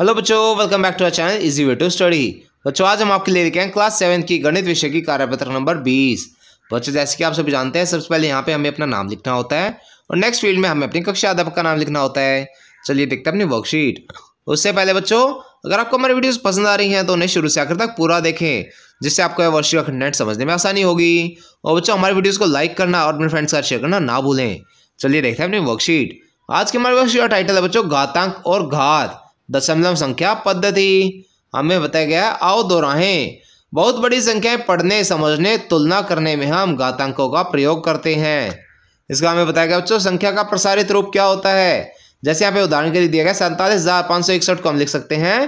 hello बच्चों welcome back to our channel easy way to study बच्चों आज हम आपके लिए लिखे हैं क्लास सेवन की गणित विषय की कार्यपत्र नंबर बीस बच्चों जैसे कि आप सभी जानते हैं सबसे पहले यहाँ पे हमें अपना नाम लिखना होता है और नेक्स्ट फील्ड में हमें अपनी कक्षा अध्यापक का नाम लिखना होता है चलिए देखते हैं अपनी वर्कशीट उससे पहले बच्चों अगर आपको हमारी वीडियोज पसंद आ रही हैं तो उन्हें शुरू से आखिर तक पूरा देखें जिससे आपको यह वर्षीय कंटेंट समझने में आसानी होगी और बच्चों हमारे वीडियोज को लाइक करना और अपने फ्रेंड्स का साथ शेयर करना ना भूलें चलिए देखते हैं अपनी वर्कशीट आज की हमारी वर्कशीट का टाइटल है बच्चों घातांक और घात दशमलव संख्या पद्धति हमें बताया गया आओ दोहराहें बहुत बड़ी संख्याएं पढ़ने समझने तुलना करने में हम घातांकों का प्रयोग करते हैं इसका हमें बताया गया बच्चों संख्या का प्रसारित रूप क्या होता है जैसे यहाँ पे उदाहरण के लिए दिया गया सैंतालीस हज़ार पाँच सौ इकसठ को हम लिख सकते हैं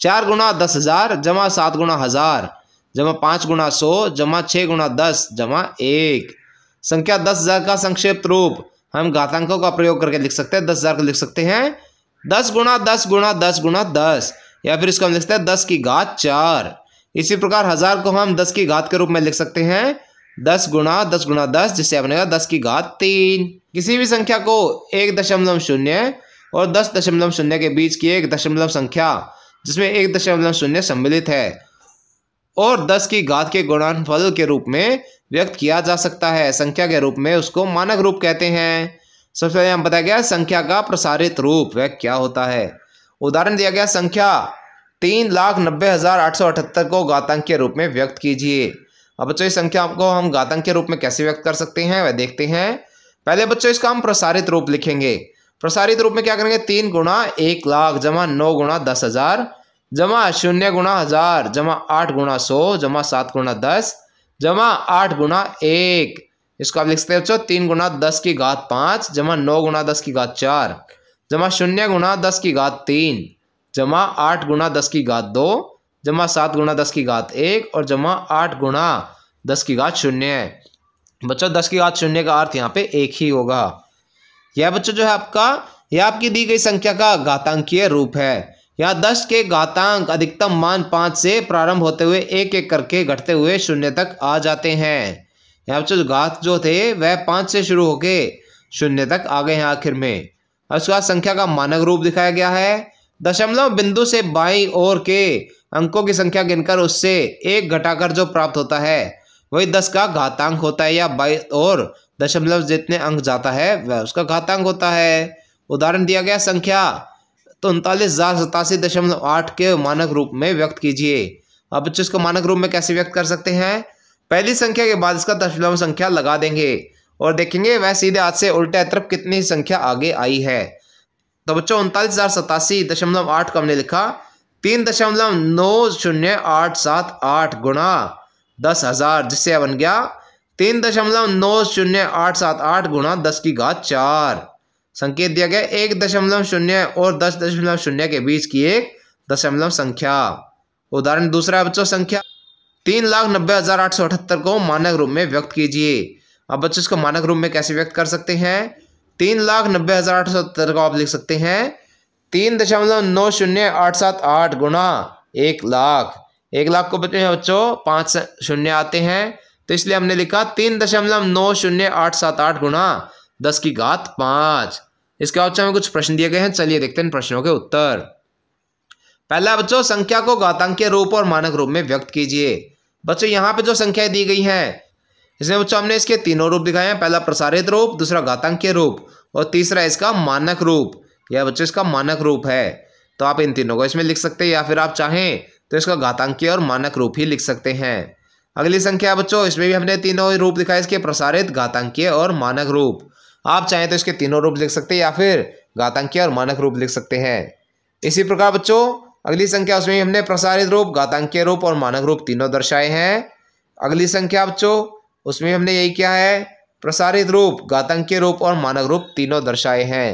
चार गुणा दस हज़ार जमा सात गुणा हज़ार जमा पाँच गुणा सौ जमा छः गुणा दस जमा एक संख्या दस हज़ार का संक्षिप्त रूप हम घातांकों का प्रयोग करके लिख सकते हैं दस हज़ार को लिख सकते हैं दस गुणा दस गुणा दस गुणा दस या फिर इसको हम लिखते हैं दस की घात चार इसी प्रकार हज़ार को हम दस की घात के रूप में लिख सकते हैं दस गुणा दस गुणा दस जिससे बनेगा दस की घात तीन किसी भी संख्या को एक दशमलव शून्य और दस दशमलव शून्य के बीच की एक दशमलव संख्या जिसमें एक दशमलव शून्य सम्मिलित है और दस की घात के गुणनफल के रूप में व्यक्त किया जा सकता है संख्या के रूप में उसको मानक रूप कहते हैं सबसे पहले हम बताया गया संख्या का प्रसारित रूप वह क्या होता है उदाहरण दिया गया संख्या तीन लाख नब्बे हज़ार आठ सौ अठहत्तर को घातांक के रूप में व्यक्त कीजिए अब बच्चों इस संख्या को हम घातांक के रूप में कैसे व्यक्त कर सकते हैं वह देखते हैं पहले बच्चों इसका हम प्रसारित रूप लिखेंगे प्रसारित रूप में क्या करेंगे तीन गुणा एक लाख जमा नौ गुणा दस हज़ार जमा शून्य गुणा हज़ार जमा आठ गुणा सौ जमा सात गुणा दस जमा आठ गुणा एक इसको आप लिख सकते हो बच्चों तीन गुना दस की घात पाँच जमा नौ गुना दस की घात चार जमा शून्य गुना दस की घात तीन जमा आठ गुना दस की घात दो जमा सात गुना दस की घात एक और जमा आठ गुना दस की घात शून्य बच्चों दस की घात शून्य का अर्थ यहाँ पे एक ही होगा यह बच्चों जो है आपका यह आपकी दी गई संख्या का घातांकीय रूप है यहाँ दस के घातांक अधिकतम मान पाँच से प्रारंभ होते हुए एक एक करके घटते हुए शून्य तक आ जाते हैं यहाँ बच्चों घात जो थे वह पाँच से शुरू होके शून्य तक आ गए हैं आखिर में और उसके बाद संख्या का मानक रूप दिखाया गया है दशमलव बिंदु से बाई और के अंकों की संख्या गिनकर उससे एक घटाकर जो प्राप्त होता है वही दस का घातांक होता है या बाई और दशमलव जितने अंक जाता है वह उसका घातांक होता है उदाहरण दिया गया संख्या तो उनतालीस हज़ार सतासी दशमलव आठ के मानक रूप में व्यक्त कीजिए अब बच्चे इसको मानक रूप में कैसे व्यक्त कर सकते हैं पहली संख्या के बाद इसका दशमलव संख्या लगा देंगे और देखेंगे वह सीधे हाथ से उल्टे तरफ कितनी संख्या आगे आई है तो बच्चों उनतालीस हज़ार सतासी दशमलव आठ का हमने लिखा तीन दशमलव नौ शून्य आठ सात आठ गुणा दस हज़ार जिससे बन गया तीन दशमलव नौ शून्य आठ सात आठ गुणा दस की घात चार संकेत दिया गया एक दशमलव शून्य और दस दशमलव शून्य के बीच की एक दशमलव संख्या उदाहरण दूसरा बच्चों संख्या तीन लाख नब्बे हज़ार आठ सौ अठहत्तर को मानक रूप में व्यक्त कीजिए अब बच्चों इसको मानक रूप में कैसे व्यक्त कर सकते हैं तीन लाख नब्बे हज़ार आठ सौ अठहत्तर को आप लिख सकते हैं तीन दशमलव नौ शून्य आठ सात आठ गुना एक लाख एक लाख को बच्चे बच्चों पांच शून्य आते हैं तो इसलिए हमने लिखा तीन दशमलव नौ शून्य आठ सात आठ गुना दस की घात पांच इसके बाद में कुछ प्रश्न दिए गए हैं चलिए देखते हैं प्रश्नों के उत्तर पहला बच्चों संख्या को घातांकीय रूप और मानक रूप में व्यक्त कीजिए बच्चों यहाँ पे जो संख्याएं दी गई हैं इसमें बच्चों हमने इसके तीनों रूप दिखाए हैं पहला प्रसारित रूप दूसरा घातांकीय रूप और तीसरा इसका मानक रूप या बच्चों इसका मानक रूप है तो आप इन तीनों को इसमें लिख सकते हैं या फिर आप चाहें तो इसका घातांकीय और मानक रूप ही लिख सकते हैं अगली संख्या बच्चों इसमें भी हमने तीनों रूप दिखाए इसके प्रसारित घातांकीय और मानक रूप आप चाहें तो इसके तीनों रूप लिख सकते हैं या फिर घातांकीय और मानक रूप लिख सकते हैं इसी प्रकार बच्चों अगली संख्या उसमें हमने प्रसारित रूप घातांकीय रूप और मानक रूप तीनों दर्शाए हैं अगली संख्या आप चो उसमें हमने यही क्या है प्रसारित रूप घातांकीय रूप और मानक रूप तीनों दर्शाए हैं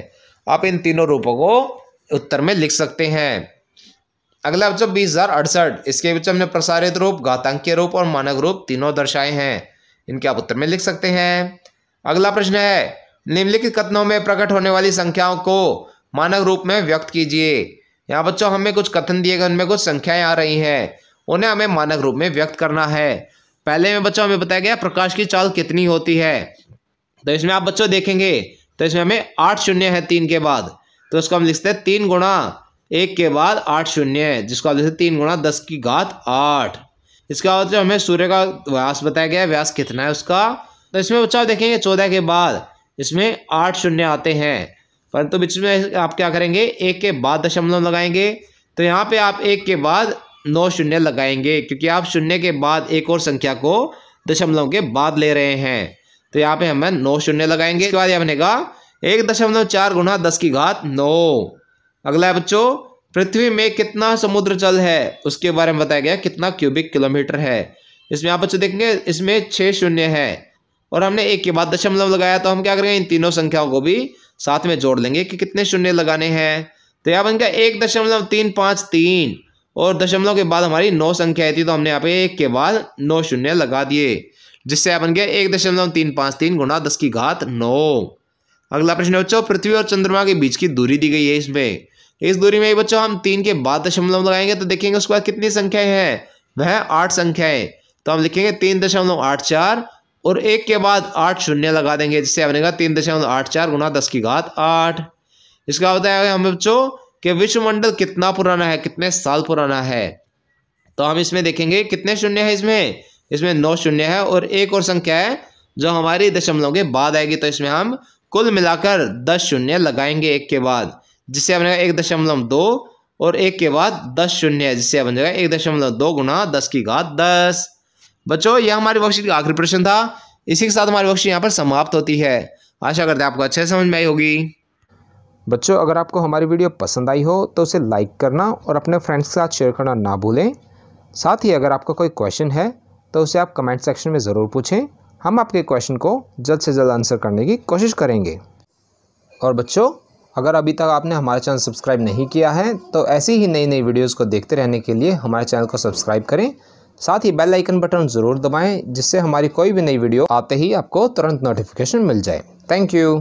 आप इन तीनों रूपों को उत्तर में लिख सकते हैं अगला बच्चों बीस हज़ार अड़सठ इसके बीच हमने प्रसारित रूप घातांकीय रूप और मानक रूप तीनों दर्शाए हैं इनके आप उत्तर में लिख सकते हैं अगला प्रश्न है निम्नलिखित कथनों में प्रकट होने वाली संख्याओं को मानक रूप में व्यक्त कीजिए यहाँ बच्चों हमें कुछ कथन दिए गए उनमें कुछ संख्याएं आ रही हैं उन्हें हमें मानक रूप में व्यक्त करना है पहले में बच्चों हमें बताया गया प्रकाश की चाल कितनी होती है तो इसमें आप बच्चों देखेंगे तो इसमें हमें आठ शून्य है तीन के बाद तो उसको हम लिखते हैं तीन गुणा एक के बाद आठ शून्य है जिसको आप लिखते तीन गुणा दस की घात आठ इसके बाद जो हमें सूर्य का व्यास बताया गया व्यास कितना है उसका तो इसमें बच्चों देखेंगे चौदह के बाद इसमें आठ शून्य आते हैं परंतु बीच में आप क्या करेंगे एक के बाद दशमलव लगाएंगे तो यहाँ पे आप एक के बाद नौ शून्य लगाएंगे क्योंकि आप शून्य के बाद एक और संख्या को दशमलव के बाद ले रहे हैं तो यहाँ पे हमें नौ शून्य लगाएंगे इसके बाद यहाँ बनेगा एक दशमलव चार गुना दस की घात नौ अगला है बच्चों पृथ्वी में कितना समुद्र जल है उसके बारे में बताया गया कितना क्यूबिक किलोमीटर है इसमें आप बच्चों देखेंगे इसमें छः शून्य है और हमने एक के बाद दशमलव लगाया तो हम क्या करेंगे इन तीनों संख्याओं को भी साथ में जोड़ लेंगे कि कितने शून्य लगाने हैं तो यहाँ बन गया एक दशमलव तीन पाँच तीन और दशमलव के बाद हमारी नौ संख्या आई थी तो हमने यहाँ पे एक के बाद नौ शून्य लगा दिए जिससे यहाँ बन गया एक दशमलव तीन पाँच तीन गुणा दस की घात नौ अगला प्रश्न है बच्चों पृथ्वी और चंद्रमा के बीच की दूरी दी गई है इसमें इस दूरी में बच्चों हम तीन के बाद दशमलव लगाएंगे तो देखेंगे उसके बाद कितनी संख्याएं हैं वह आठ संख्याएं तो हम लिखेंगे तीन दशमलव आठ चार और एक के बाद आठ शून्य लगा देंगे जिससे बनेगा तीन दशमलव आठ चार गुना दस की घात आठ इसका बताया हम बच्चों कि विश्वमंडल कितना पुराना है कितने साल पुराना है तो हम इसमें देखेंगे कितने शून्य है इसमें इसमें नौ शून्य है और एक और संख्या है जो हमारी दशमलव के बाद आएगी तो इसमें हम कुल मिलाकर दस शून्य लगाएंगे एक के बाद जिससे बनेगा एक दशमलव दो और एक के बाद दस शून्य जिससे बन जाएगा एक दशमलव दो गुना दस की घात दस बच्चों यह हमारे वर्कशीट का आखिरी प्रश्न था इसी के साथ हमारी वर्कशीट यहाँ पर समाप्त होती है आशा करते हैं आपको अच्छे समझ में आई होगी बच्चों अगर आपको हमारी वीडियो पसंद आई हो तो उसे लाइक करना और अपने फ्रेंड्स के साथ शेयर करना ना भूलें साथ ही अगर आपका कोई क्वेश्चन है तो उसे आप कमेंट सेक्शन में ज़रूर पूछें हम आपके क्वेश्चन को जल्द से जल्द आंसर करने की कोशिश करेंगे और बच्चों अगर अभी तक आपने हमारा चैनल सब्सक्राइब नहीं किया है तो ऐसी ही नई नई वीडियोज़ को देखते रहने के लिए हमारे चैनल को सब्सक्राइब करें साथ ही बेल आइकन बटन ज़रूर दबाएं जिससे हमारी कोई भी नई वीडियो आते ही आपको तुरंत नोटिफिकेशन मिल जाए थैंक यू